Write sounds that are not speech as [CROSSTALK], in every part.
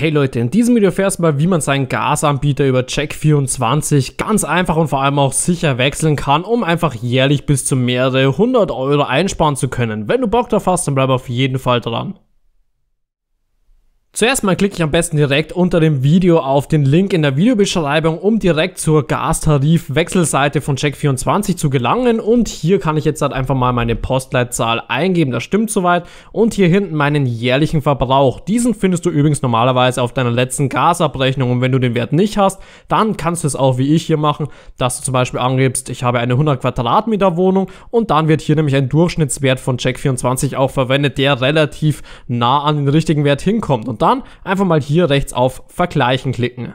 Hey Leute, in diesem Video erfährst du mal, wie man seinen Gasanbieter über Check24 ganz einfach und vor allem auch sicher wechseln kann, um einfach jährlich bis zu mehrere hundert Euro einsparen zu können. Wenn du Bock drauf hast, dann bleib auf jeden Fall dran. Zuerst mal klicke ich am besten direkt unter dem Video auf den Link in der Videobeschreibung, um direkt zur Gastarif-Wechselseite von Check24 zu gelangen und hier kann ich jetzt halt einfach mal meine Postleitzahl eingeben, das stimmt soweit und hier hinten meinen jährlichen Verbrauch. Diesen findest du übrigens normalerweise auf deiner letzten Gasabrechnung und wenn du den Wert nicht hast, dann kannst du es auch wie ich hier machen, dass du zum Beispiel angibst, ich habe eine 100 Quadratmeter Wohnung und dann wird hier nämlich ein Durchschnittswert von Check24 auch verwendet, der relativ nah an den richtigen Wert hinkommt und und dann einfach mal hier rechts auf Vergleichen klicken.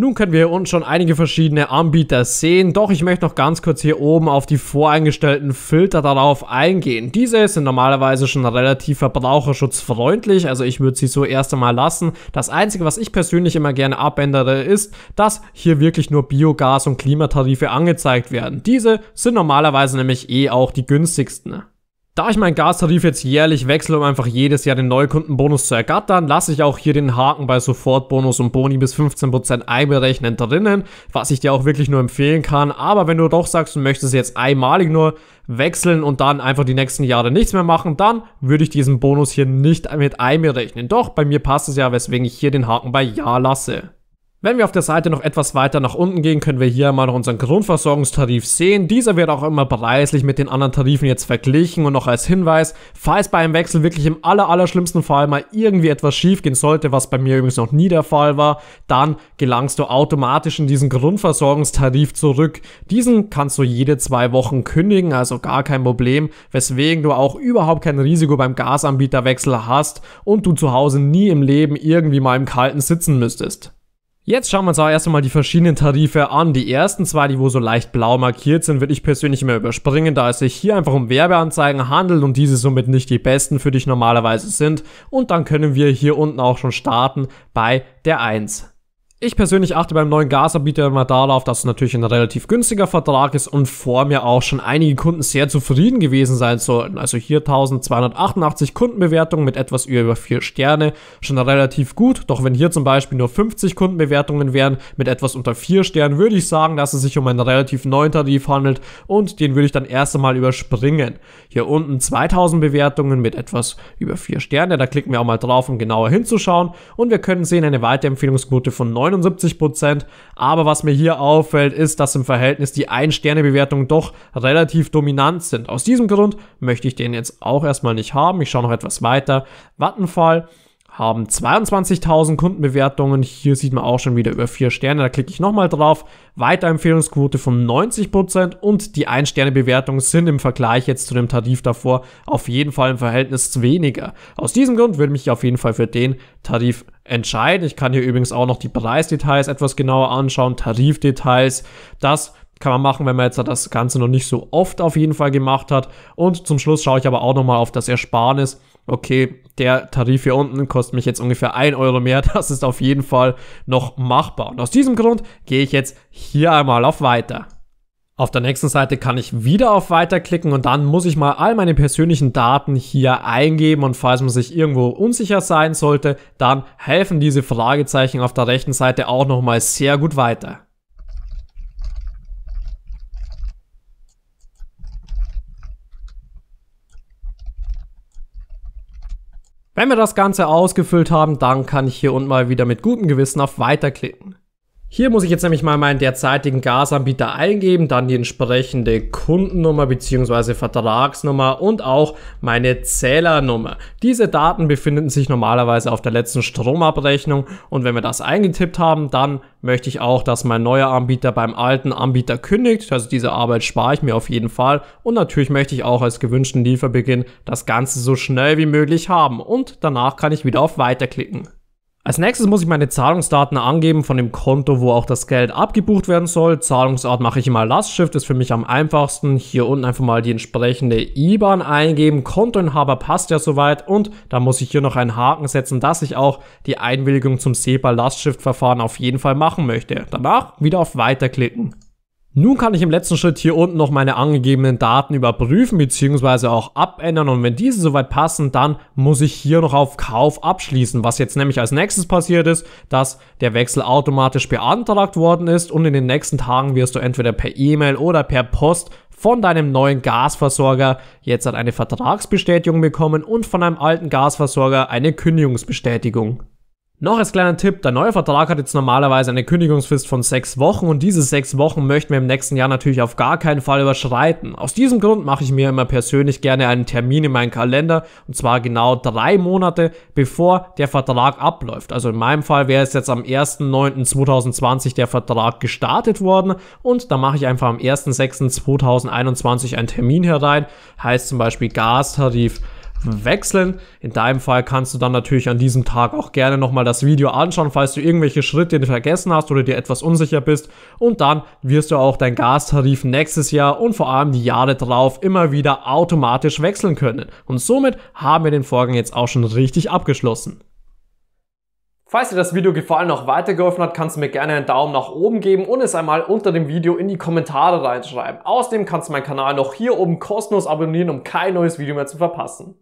Nun können wir uns schon einige verschiedene Anbieter sehen, doch ich möchte noch ganz kurz hier oben auf die voreingestellten Filter darauf eingehen. Diese sind normalerweise schon relativ verbraucherschutzfreundlich, also ich würde sie so erst einmal lassen. Das einzige, was ich persönlich immer gerne abändere, ist, dass hier wirklich nur Biogas- und Klimatarife angezeigt werden. Diese sind normalerweise nämlich eh auch die günstigsten. Da ich meinen Gastarif jetzt jährlich wechsle, um einfach jedes Jahr den Neukundenbonus zu ergattern, lasse ich auch hier den Haken bei Sofortbonus und Boni bis 15% einberechnen drinnen, was ich dir auch wirklich nur empfehlen kann. Aber wenn du doch sagst, du möchtest jetzt einmalig nur wechseln und dann einfach die nächsten Jahre nichts mehr machen, dann würde ich diesen Bonus hier nicht mit einberechnen. Doch, bei mir passt es ja, weswegen ich hier den Haken bei Ja lasse. Wenn wir auf der Seite noch etwas weiter nach unten gehen, können wir hier mal noch unseren Grundversorgungstarif sehen. Dieser wird auch immer preislich mit den anderen Tarifen jetzt verglichen und noch als Hinweis, falls bei einem Wechsel wirklich im allerallerschlimmsten Fall mal irgendwie etwas schief gehen sollte, was bei mir übrigens noch nie der Fall war, dann gelangst du automatisch in diesen Grundversorgungstarif zurück. Diesen kannst du jede zwei Wochen kündigen, also gar kein Problem, weswegen du auch überhaupt kein Risiko beim Gasanbieterwechsel hast und du zu Hause nie im Leben irgendwie mal im Kalten sitzen müsstest. Jetzt schauen wir uns aber erst einmal die verschiedenen Tarife an. Die ersten zwei, die wo so leicht blau markiert sind, würde ich persönlich immer überspringen, da es sich hier einfach um Werbeanzeigen handelt und diese somit nicht die besten für dich normalerweise sind. Und dann können wir hier unten auch schon starten bei der 1. Ich persönlich achte beim neuen Gasanbieter immer darauf, dass es natürlich ein relativ günstiger Vertrag ist und vor mir auch schon einige Kunden sehr zufrieden gewesen sein sollten. Also hier 1288 Kundenbewertungen mit etwas über 4 Sterne, schon relativ gut. Doch wenn hier zum Beispiel nur 50 Kundenbewertungen wären mit etwas unter 4 Sternen, würde ich sagen, dass es sich um einen relativ neuen Tarif handelt und den würde ich dann erst einmal überspringen. Hier unten 2000 Bewertungen mit etwas über 4 Sterne, da klicken wir auch mal drauf, um genauer hinzuschauen und wir können sehen eine Weiterempfehlungsquote von 9 79 Prozent. Aber was mir hier auffällt, ist, dass im Verhältnis die Ein-Sterne-Bewertungen doch relativ dominant sind. Aus diesem Grund möchte ich den jetzt auch erstmal nicht haben. Ich schaue noch etwas weiter. Vattenfall haben 22.000 Kundenbewertungen. Hier sieht man auch schon wieder über 4 Sterne. Da klicke ich nochmal drauf. Weiterempfehlungsquote von 90% und die 1-Sterne-Bewertungen sind im Vergleich jetzt zu dem Tarif davor auf jeden Fall im Verhältnis zu weniger. Aus diesem Grund würde mich auf jeden Fall für den Tarif entscheiden. Ich kann hier übrigens auch noch die Preisdetails etwas genauer anschauen, Tarifdetails. Das kann man machen, wenn man jetzt das Ganze noch nicht so oft auf jeden Fall gemacht hat. Und zum Schluss schaue ich aber auch nochmal auf das Ersparnis okay, der Tarif hier unten kostet mich jetzt ungefähr 1 Euro mehr. [LAUGHS] Das ist auf jeden Fall noch machbar. Und aus diesem Grund gehe ich jetzt hier einmal auf Weiter. Auf der nächsten Seite kann ich wieder auf Weiter klicken und dann muss ich mal all meine persönlichen Daten hier eingeben und falls man sich irgendwo unsicher sein sollte, dann helfen diese Fragezeichen auf der rechten Seite auch nochmal sehr gut weiter. Wenn wir das Ganze ausgefüllt haben, dann kann ich hier unten mal wieder mit gutem Gewissen auf Weiterklicken. Hier muss ich jetzt nämlich mal meinen derzeitigen Gasanbieter eingeben, dann die entsprechende Kundennummer bzw. Vertragsnummer und auch meine Zählernummer. Diese Daten befinden sich normalerweise auf der letzten Stromabrechnung und wenn wir das eingetippt haben, dann möchte ich auch, dass mein neuer Anbieter beim alten Anbieter kündigt. Also diese Arbeit spare ich mir auf jeden Fall und natürlich möchte ich auch als gewünschten Lieferbeginn das Ganze so schnell wie möglich haben und danach kann ich wieder auf Weiterklicken. Als nächstes muss ich meine Zahlungsdaten angeben von dem Konto, wo auch das Geld abgebucht werden soll. Zahlungsart mache ich immer Lastschrift, ist für mich am einfachsten. Hier unten einfach mal die entsprechende IBAN eingeben. Kontoinhaber passt ja soweit und da muss ich hier noch einen Haken setzen, dass ich auch die Einwilligung zum SEPA Lastschriftverfahren auf jeden Fall machen möchte. Danach wieder auf Weiter klicken. Nun kann ich im letzten Schritt hier unten noch meine angegebenen Daten überprüfen bzw. auch abändern und wenn diese soweit passen, dann muss ich hier noch auf Kauf abschließen. Was jetzt nämlich als nächstes passiert ist, dass der Wechsel automatisch beantragt worden ist und in den nächsten Tagen wirst du entweder per E-Mail oder per Post von deinem neuen Gasversorger jetzt halt eine Vertragsbestätigung bekommen und von einem alten Gasversorger eine Kündigungsbestätigung. Noch als kleiner Tipp, der neue Vertrag hat jetzt normalerweise eine Kündigungsfrist von sechs Wochen und diese sechs Wochen möchten wir im nächsten Jahr natürlich auf gar keinen Fall überschreiten. Aus diesem Grund mache ich mir immer persönlich gerne einen Termin in meinen Kalender und zwar genau drei Monate bevor der Vertrag abläuft. Also in meinem Fall wäre es jetzt am 1.9.2020 der Vertrag gestartet worden und da mache ich einfach am 1.6.2021 einen Termin herein, heißt zum Beispiel Gastarif wechseln. In deinem Fall kannst du dann natürlich an diesem Tag auch gerne nochmal das Video anschauen, falls du irgendwelche Schritte vergessen hast oder dir etwas unsicher bist. Und dann wirst du auch dein Gastarif nächstes Jahr und vor allem die Jahre drauf immer wieder automatisch wechseln können. Und somit haben wir den Vorgang jetzt auch schon richtig abgeschlossen. Falls dir das Video gefallen noch weitergeholfen hat, kannst du mir gerne einen Daumen nach oben geben und es einmal unter dem Video in die Kommentare reinschreiben. Außerdem kannst du meinen Kanal noch hier oben kostenlos abonnieren, um kein neues Video mehr zu verpassen.